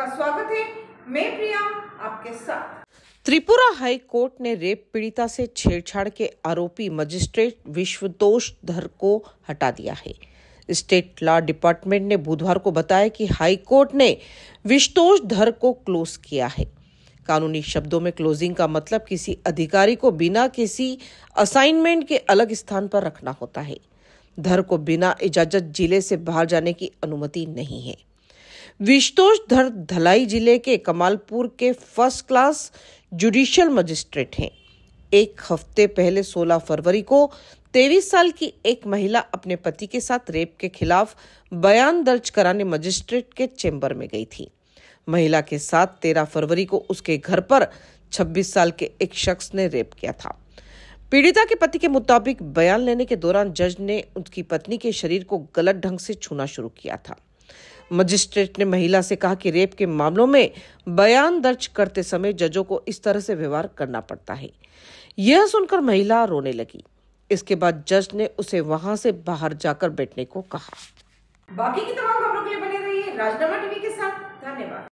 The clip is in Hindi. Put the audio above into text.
आपका स्वागत है मैं प्रिया आपके साथ त्रिपुरा हाई कोर्ट ने रेप पीड़िता से छेड़छाड़ के आरोपी मजिस्ट्रेट विश्वतोष धर को हटा दिया है स्टेट लॉ डिपार्टमेंट ने बुधवार को बताया कि हाई कोर्ट ने विश्वतोष धर को क्लोज किया है कानूनी शब्दों में क्लोजिंग का मतलब किसी अधिकारी को बिना किसी असाइनमेंट के अलग स्थान पर रखना होता है धर को बिना इजाजत जिले से बाहर जाने की अनुमति नहीं है विश्तोषधर धलाई जिले के कमालपुर के फर्स्ट क्लास जुडिशियल मजिस्ट्रेट हैं एक हफ्ते पहले 16 फरवरी को 23 साल की एक महिला अपने पति के साथ रेप के खिलाफ बयान दर्ज कराने मजिस्ट्रेट के चेंबर में गई थी महिला के साथ 13 फरवरी को उसके घर पर 26 साल के एक शख्स ने रेप किया था पीड़िता के पति के मुताबिक बयान लेने के दौरान जज ने उसकी पत्नी के शरीर को गलत ढंग से छूना शुरू किया था मजिस्ट्रेट ने महिला से कहा कि रेप के मामलों में बयान दर्ज करते समय जजों को इस तरह से व्यवहार करना पड़ता है यह सुनकर महिला रोने लगी इसके बाद जज ने उसे वहां से बाहर जाकर बैठने को कहा बाकी की तमाम खबरों के लिए बने रहिए राजनामा टीवी के साथ धन्यवाद